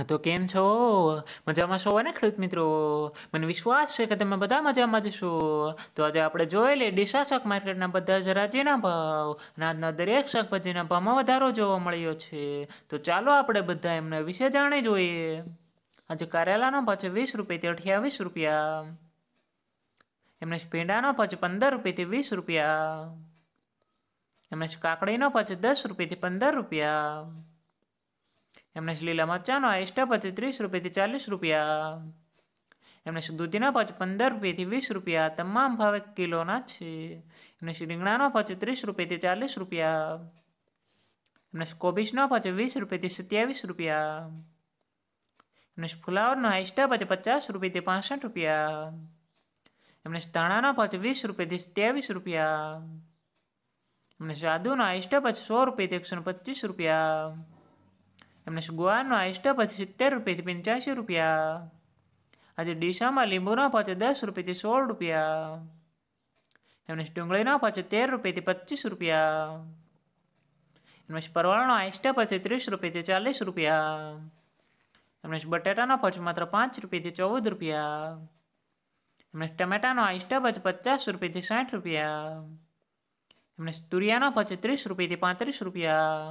હા તો કેમ છો મજામાં છો ને ખેડૂત મિત્રો મને વિશ્વાસ છે કે તમે બધા મજામાં જ છો તો આજે આપણે જોઈ લઈએ ડીસા શાક માર્કેટના બધા જ રાજ્યના ભાવ અને આજના દરેક શાકભાજીના ભાવમાં વધારો જોવા મળ્યો છે તો ચાલો આપણે બધા એમના વિશે જાણી જોઈએ આજે કરેલાનો ભાવ છે વીસ રૂપિયાથી અઠ્યાવીસ રૂપિયા એમને પેંડાનો ભાવ છે પંદર રૂપિયાથી વીસ રૂપિયા એમને કાકડીનો ભાવ છે દસ રૂપિયાથી પંદર રૂપિયા Έμνες λίλα ματσάνο αίστα πατσι τρεις ρουπί τη τσάλις ρουπιά. Έμνες ντουτινά πατσι πέντε ρουπί τη βίς ρουπιά. Τα μάμ πάβε κιλονάτσι. Έμνες ρινγνάνο πατσι τρεις ρουπί τη τσάλις ρουπιά. Έμνες κομπίσνο πατσι βίς ρουπί τη σετιέβης ρουπιά. Έμνες πουλάωνο αίστα πατσι πατσάς ρουπί τη πάνσαν ρουπιά. Έμνες τανάνο ρουπιά. એમને ગોવાનો આઈસ્ટો પછી સિત્તેર રૂપિયાથી પંચ્યાસી રૂપિયા આજે ડીસામાં લીંબુના પાછો દસ રૂપિયાથી સોળ રૂપિયા એમને ડુંગળીનો પાછો તેર રૂપિયાથી પચીસ રૂપિયા એમને પરવાળાનો આઈસ્ટા પછી ત્રીસ રૂપિયાથી ચાલીસ રૂપિયા એમને બટેટાનો પાછો માત્ર પાંચ રૂપિયાથી ચૌદ રૂપિયા એમને ટમેટાનો આઈસ્ટા પછી પચાસ રૂપિયાથી સાઠ રૂપિયા એમને તુરિયાનો પછી ત્રીસ રૂપિયાથી પાંત્રીસ રૂપિયા